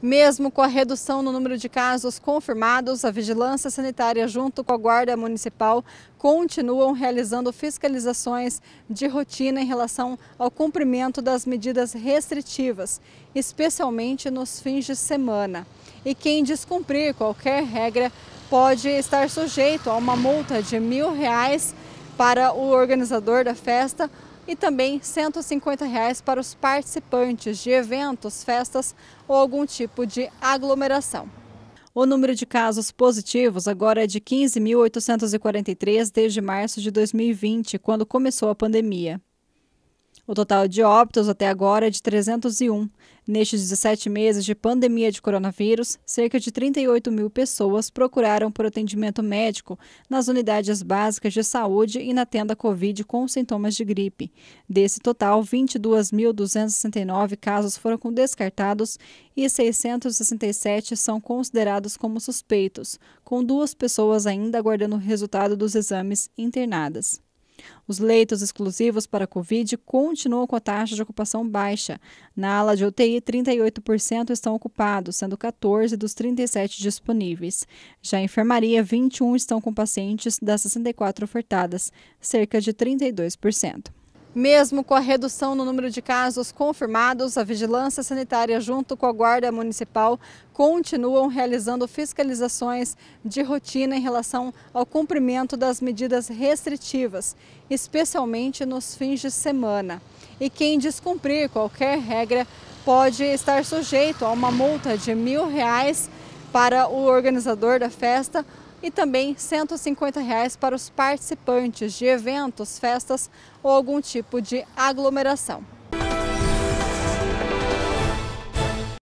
Mesmo com a redução no número de casos confirmados, a Vigilância Sanitária, junto com a Guarda Municipal, continuam realizando fiscalizações de rotina em relação ao cumprimento das medidas restritivas, especialmente nos fins de semana. E quem descumprir qualquer regra pode estar sujeito a uma multa de mil reais para o organizador da festa e também R$ 150 para os participantes de eventos, festas ou algum tipo de aglomeração. O número de casos positivos agora é de 15.843 desde março de 2020, quando começou a pandemia. O total de óbitos até agora é de 301. Nestes 17 meses de pandemia de coronavírus, cerca de 38 mil pessoas procuraram por atendimento médico nas unidades básicas de saúde e na tenda Covid com sintomas de gripe. Desse total, 22.269 casos foram descartados e 667 são considerados como suspeitos, com duas pessoas ainda aguardando o resultado dos exames internadas. Os leitos exclusivos para Covid continuam com a taxa de ocupação baixa. Na ala de UTI, 38% estão ocupados, sendo 14 dos 37 disponíveis. Já em enfermaria, 21 estão com pacientes das 64 ofertadas, cerca de 32%. Mesmo com a redução no número de casos confirmados, a Vigilância Sanitária, junto com a Guarda Municipal, continuam realizando fiscalizações de rotina em relação ao cumprimento das medidas restritivas, especialmente nos fins de semana. E quem descumprir qualquer regra pode estar sujeito a uma multa de mil reais para o organizador da festa e também R$ 150 reais para os participantes de eventos, festas ou algum tipo de aglomeração.